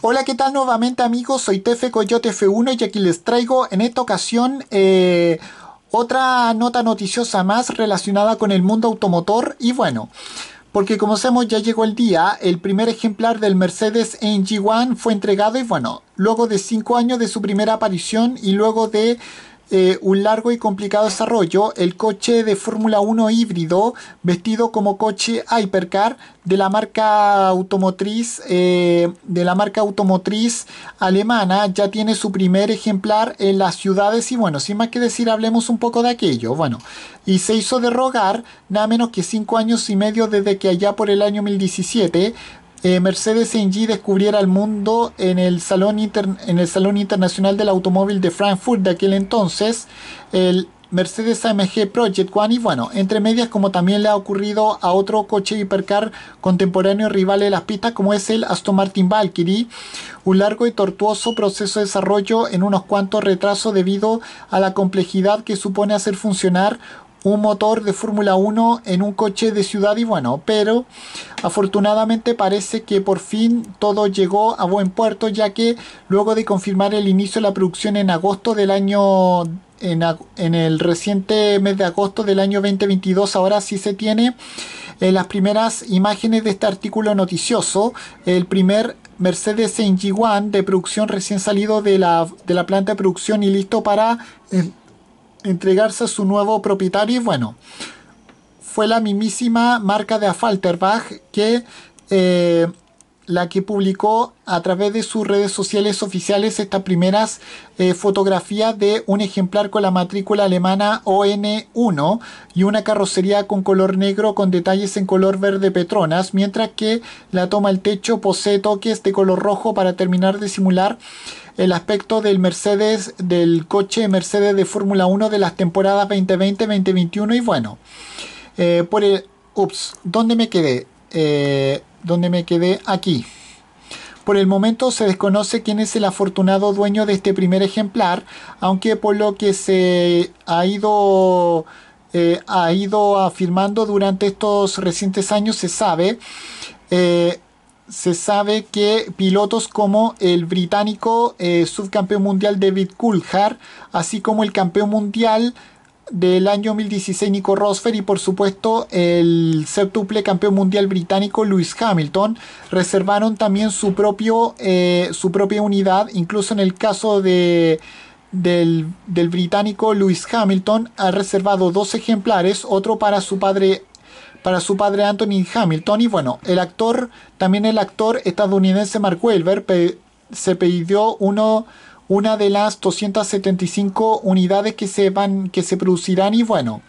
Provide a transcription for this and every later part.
Hola, ¿qué tal nuevamente amigos? Soy Tefe Coyote F1 y aquí les traigo en esta ocasión eh, otra nota noticiosa más relacionada con el mundo automotor y bueno... Porque como sabemos ya llegó el día, el primer ejemplar del Mercedes ng 1 fue entregado y bueno, luego de 5 años de su primera aparición y luego de eh, un largo y complicado desarrollo, el coche de Fórmula 1 híbrido, vestido como coche Hypercar de la marca automotriz, eh, de la marca automotriz alemana, ya tiene su primer ejemplar en las ciudades y bueno, sin más que decir, hablemos un poco de aquello. Bueno, y se hizo de nada menos que cinco años y medio desde que allá por el año 2017 eh, Mercedes AMG descubriera el mundo en el, Salón en el Salón Internacional del Automóvil de Frankfurt de aquel entonces, el Mercedes AMG Project One y bueno, entre medias como también le ha ocurrido a otro coche hipercar contemporáneo rival de las pistas como es el Aston Martin Valkyrie, un largo y tortuoso proceso de desarrollo en unos cuantos retrasos debido a la complejidad que supone hacer funcionar un motor de Fórmula 1 en un coche de ciudad y bueno, pero afortunadamente parece que por fin todo llegó a buen puerto ya que luego de confirmar el inicio de la producción en agosto del año en, el reciente mes de agosto del año 2022 ahora sí se tiene eh, las primeras imágenes de este artículo noticioso, el primer Mercedes g 1 de producción recién salido de la, planta de producción y listo para eh, entregarse a su nuevo propietario y bueno, fue la mismísima marca de Afalterbach que eh, la que publicó a través de sus redes sociales oficiales estas primeras eh, fotografías de un ejemplar con la matrícula alemana ON1 y una carrocería con color negro con detalles en color verde Petronas, mientras que la toma el techo posee toques de color rojo para terminar de simular el aspecto del Mercedes, del coche Mercedes de Fórmula 1 de las temporadas 2020, 2021 y bueno, eh, por el... Ups, ¿dónde me quedé? Eh, donde me quedé aquí. Por el momento se desconoce quién es el afortunado dueño de este primer ejemplar, aunque por lo que se ha ido, eh, ha ido afirmando durante estos recientes años se sabe, eh, se sabe que pilotos como el británico eh, subcampeón mundial David Coulthard, así como el campeón mundial del año 2016 Nico Rosfer y por supuesto el septuple campeón mundial británico Lewis Hamilton reservaron también su, propio, eh, su propia unidad, incluso en el caso de, del, británico Lewis Hamilton ha reservado dos ejemplares, otro para su padre para su padre Anthony Hamilton y bueno, el actor, también el actor estadounidense Mark Wahlberg se pidió uno una de las 275 unidades que se, van, que se producirán y bueno.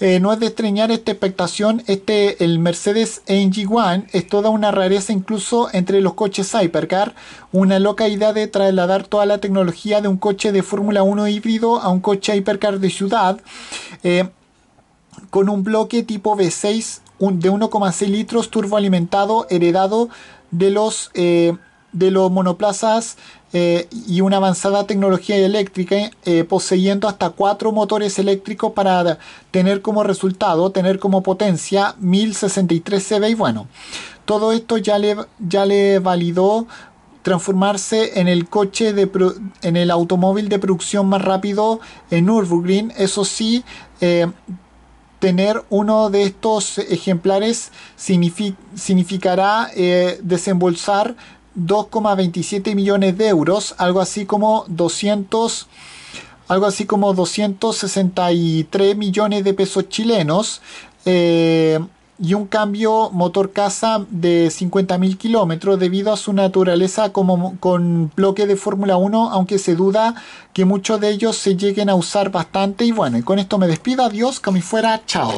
Eh, no es de extrañar esta expectación, este, el Mercedes AMG-1 es toda una rareza incluso entre los coches Hypercar, una loca idea de trasladar toda la tecnología de un coche de Fórmula 1 híbrido a un coche Hypercar de ciudad, eh, con un bloque tipo V6 de 1,6 litros turboalimentado heredado de los, eh, de los monoplazas eh, y una avanzada tecnología eléctrica eh, poseyendo hasta cuatro motores eléctricos para tener como resultado, tener como potencia 1063 CV y bueno, todo esto ya le, ya le validó transformarse en el coche de en el automóvil de producción más rápido en Nürburgring, eso sí eh, tener uno de estos ejemplares significará desembolsar 2,27 millones de euros, algo así como 200 algo así como 263 millones de pesos chilenos eh, y un cambio motor casa de 50.000 kilómetros debido a su naturaleza como con bloque de Fórmula 1, aunque se duda que muchos de ellos se lleguen a usar bastante. Y bueno, y con esto me despido, adiós, como fuera, chao.